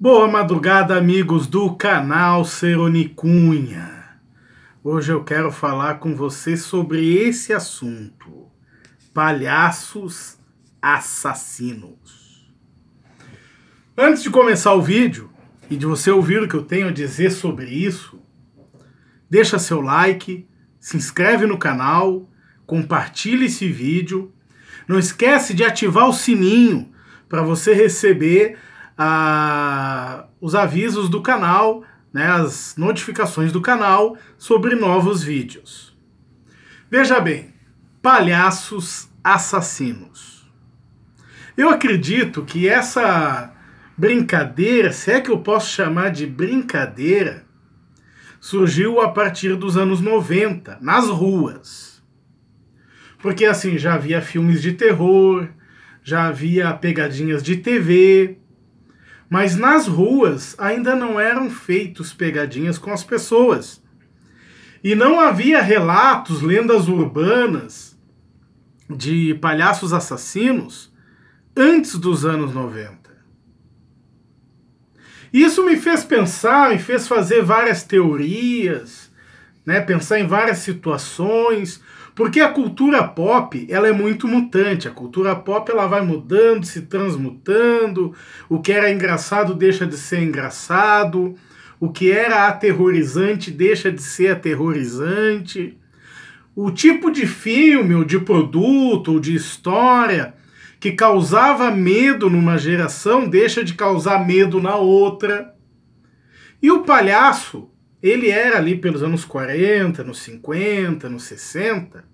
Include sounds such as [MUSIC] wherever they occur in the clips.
Boa madrugada, amigos do canal Seronicunha. Hoje eu quero falar com você sobre esse assunto: palhaços assassinos. Antes de começar o vídeo e de você ouvir o que eu tenho a dizer sobre isso, deixa seu like, se inscreve no canal, compartilhe esse vídeo. Não esquece de ativar o sininho para você receber a, os avisos do canal, né, as notificações do canal sobre novos vídeos. Veja bem, palhaços assassinos. Eu acredito que essa brincadeira, se é que eu posso chamar de brincadeira, surgiu a partir dos anos 90, nas ruas. Porque assim, já havia filmes de terror, já havia pegadinhas de TV, mas nas ruas ainda não eram feitos pegadinhas com as pessoas. E não havia relatos, lendas urbanas de palhaços assassinos antes dos anos 90. Isso me fez pensar, me fez fazer várias teorias né? Pensar em várias situações, porque a cultura pop, ela é muito mutante. A cultura pop, ela vai mudando, se transmutando. O que era engraçado deixa de ser engraçado. O que era aterrorizante deixa de ser aterrorizante. O tipo de filme, ou de produto, ou de história que causava medo numa geração deixa de causar medo na outra. E o palhaço, ele era ali pelos anos 40, nos 50, nos 60.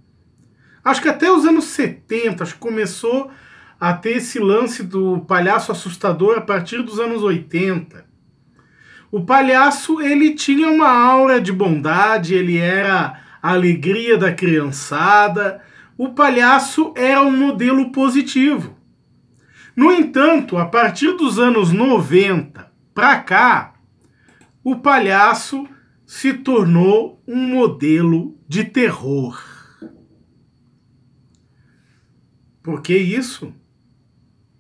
Acho que até os anos 70, acho que começou a ter esse lance do palhaço assustador a partir dos anos 80. O palhaço, ele tinha uma aura de bondade, ele era a alegria da criançada. O palhaço era um modelo positivo. No entanto, a partir dos anos 90 para cá, o palhaço se tornou um modelo de terror. Por que isso?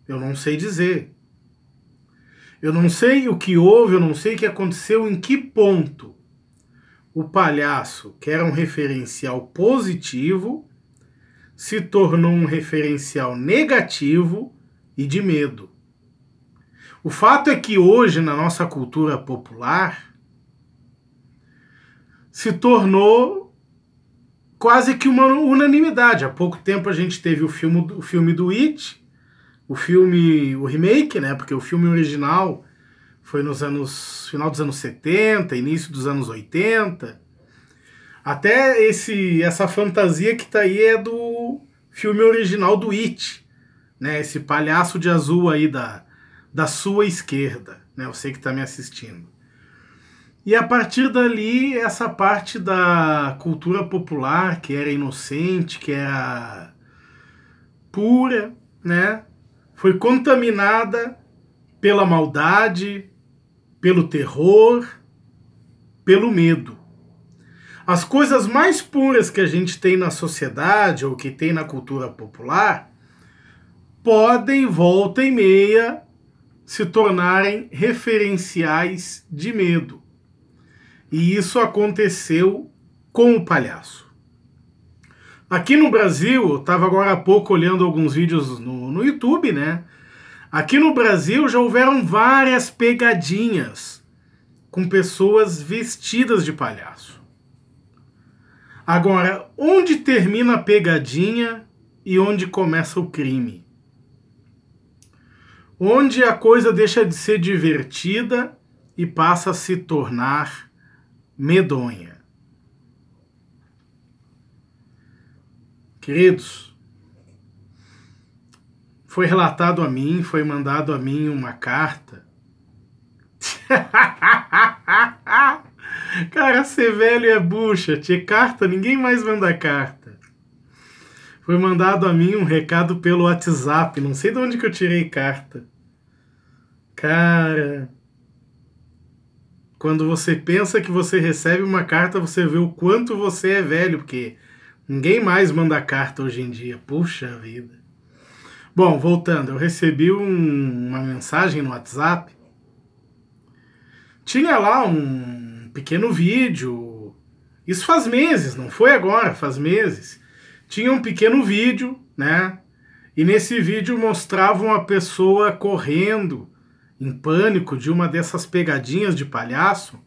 Eu não sei dizer. Eu não sei o que houve, eu não sei o que aconteceu, em que ponto o palhaço, que era um referencial positivo, se tornou um referencial negativo e de medo. O fato é que hoje, na nossa cultura popular, se tornou quase que uma unanimidade. Há pouco tempo a gente teve o filme, o filme do It, o filme, o remake, né? Porque o filme original foi nos anos final dos anos 70, início dos anos 80. Até esse essa fantasia que tá aí é do filme original do It, né? Esse palhaço de azul aí da, da sua esquerda, né? Você que tá me assistindo. E a partir dali, essa parte da cultura popular, que era inocente, que era pura, né? Foi contaminada pela maldade, pelo terror, pelo medo. As coisas mais puras que a gente tem na sociedade ou que tem na cultura popular podem, volta e meia, se tornarem referenciais de medo. E isso aconteceu com o palhaço. Aqui no Brasil, eu estava agora há pouco olhando alguns vídeos no, no YouTube, né? Aqui no Brasil já houveram várias pegadinhas com pessoas vestidas de palhaço. Agora, onde termina a pegadinha e onde começa o crime? Onde a coisa deixa de ser divertida e passa a se tornar medonha. Queridos, foi relatado a mim, foi mandado a mim uma carta. [LAUGHS] Cara, ser velho é bucha, te carta, ninguém mais manda carta. Foi mandado a mim um recado pelo WhatsApp, não sei de onde que eu tirei carta. Cara, quando você pensa que você recebe uma carta, você vê o quanto você é velho, porque ninguém mais manda carta hoje em dia. Puxa vida. Bom, voltando, eu recebi um, uma mensagem no WhatsApp. Tinha lá um pequeno vídeo. Isso faz meses, não foi agora, faz meses. Tinha um pequeno vídeo, né? E nesse vídeo mostrava uma pessoa correndo em pânico de uma dessas pegadinhas de palhaço.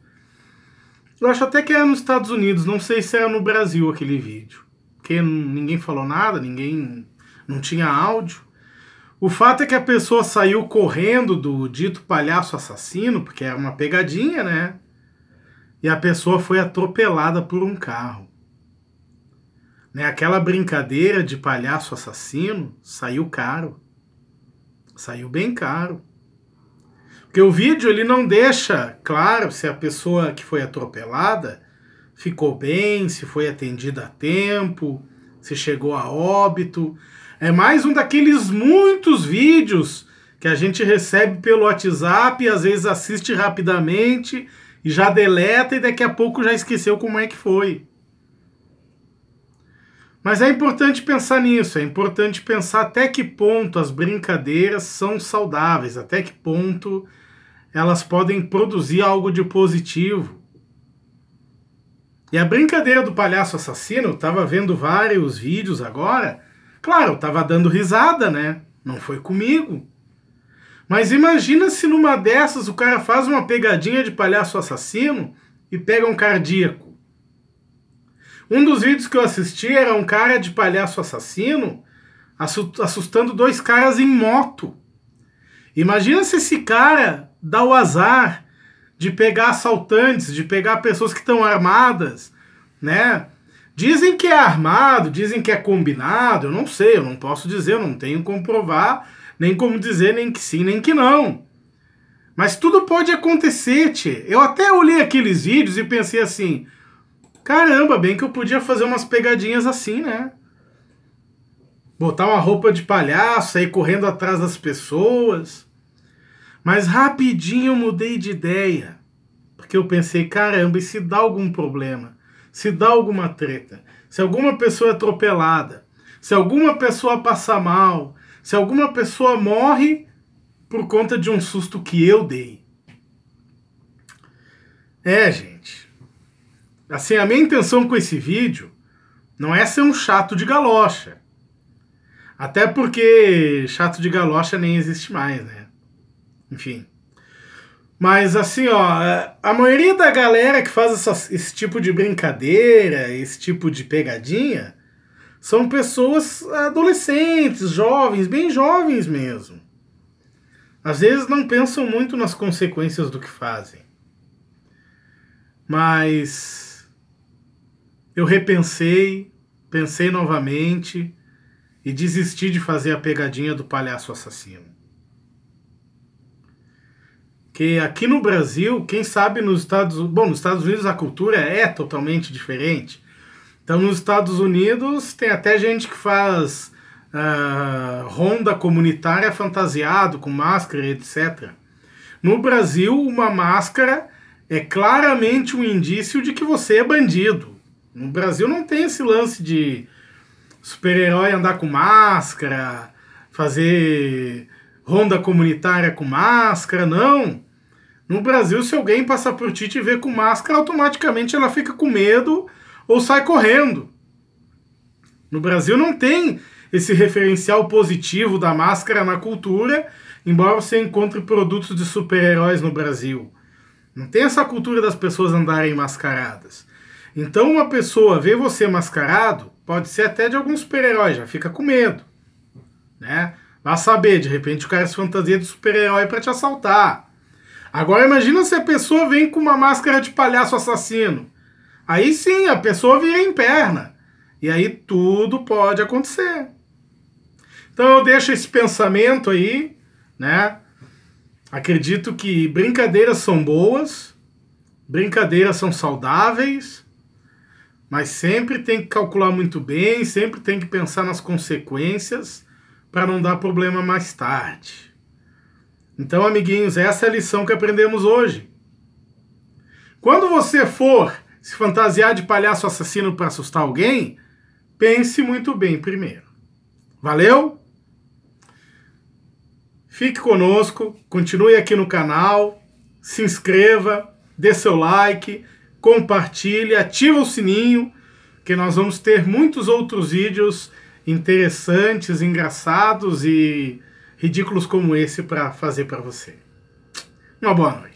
Eu acho até que era é nos Estados Unidos, não sei se era é no Brasil aquele vídeo. Porque ninguém falou nada, ninguém. não tinha áudio. O fato é que a pessoa saiu correndo do dito palhaço assassino, porque era uma pegadinha, né? E a pessoa foi atropelada por um carro. Né? Aquela brincadeira de palhaço assassino saiu caro. Saiu bem caro. Porque o vídeo ele não deixa claro se a pessoa que foi atropelada ficou bem, se foi atendida a tempo, se chegou a óbito. É mais um daqueles muitos vídeos que a gente recebe pelo WhatsApp, e às vezes assiste rapidamente e já deleta e daqui a pouco já esqueceu como é que foi. Mas é importante pensar nisso, é importante pensar até que ponto as brincadeiras são saudáveis, até que ponto elas podem produzir algo de positivo. E a brincadeira do palhaço assassino, eu tava vendo vários vídeos agora. Claro, eu tava dando risada, né? Não foi comigo. Mas imagina se numa dessas o cara faz uma pegadinha de palhaço assassino e pega um cardíaco. Um dos vídeos que eu assisti era um cara de palhaço assassino assustando dois caras em moto. Imagina se esse cara dá o azar de pegar assaltantes, de pegar pessoas que estão armadas, né? Dizem que é armado, dizem que é combinado, eu não sei, eu não posso dizer, eu não tenho como provar, nem como dizer nem que sim, nem que não. Mas tudo pode acontecer, tchê. Eu até olhei aqueles vídeos e pensei assim: Caramba, bem que eu podia fazer umas pegadinhas assim, né? Botar uma roupa de palhaço, aí correndo atrás das pessoas. Mas rapidinho eu mudei de ideia. Porque eu pensei, caramba, e se dá algum problema? Se dá alguma treta? Se alguma pessoa é atropelada? Se alguma pessoa passa mal? Se alguma pessoa morre por conta de um susto que eu dei? É, gente. Assim, a minha intenção com esse vídeo não é ser um chato de galocha. Até porque chato de galocha nem existe mais, né? Enfim. Mas assim, ó, é, a maioria da galera que faz esse tipo de brincadeira, esse tipo de pegadinha, são pessoas adolescentes, jovens, bem jovens mesmo. Às vezes não pensam muito nas consequências do que fazem. Mas eu repensei, pensei novamente e desisti de fazer a pegadinha do palhaço assassino. Que aqui no Brasil, quem sabe nos Estados Unidos. Bom, nos Estados Unidos a cultura é totalmente diferente. Então, nos Estados Unidos, tem até gente que faz uh, ronda comunitária fantasiado, com máscara, etc. No Brasil, uma máscara é claramente um indício de que você é bandido. No Brasil não tem esse lance de super-herói andar com máscara, fazer ronda comunitária com máscara, não. No Brasil, se alguém passar por ti e ver com máscara, automaticamente ela fica com medo ou sai correndo. No Brasil não tem esse referencial positivo da máscara na cultura, embora você encontre produtos de super-heróis no Brasil. Não tem essa cultura das pessoas andarem mascaradas. Então uma pessoa vê você mascarado, pode ser até de algum super-herói, já fica com medo, né? Vá saber, de repente o cara se fantasia de super-herói para te assaltar. Agora imagina se a pessoa vem com uma máscara de palhaço assassino. Aí sim, a pessoa vira em perna. E aí tudo pode acontecer. Então eu deixo esse pensamento aí, né? Acredito que brincadeiras são boas, brincadeiras são saudáveis, mas sempre tem que calcular muito bem, sempre tem que pensar nas consequências para não dar problema mais tarde. Então, amiguinhos, essa é a lição que aprendemos hoje. Quando você for se fantasiar de palhaço assassino para assustar alguém, pense muito bem primeiro. Valeu? Fique conosco, continue aqui no canal, se inscreva, dê seu like, compartilhe, ativa o sininho, que nós vamos ter muitos outros vídeos interessantes, engraçados e ridículos como esse para fazer para você. Uma boa noite.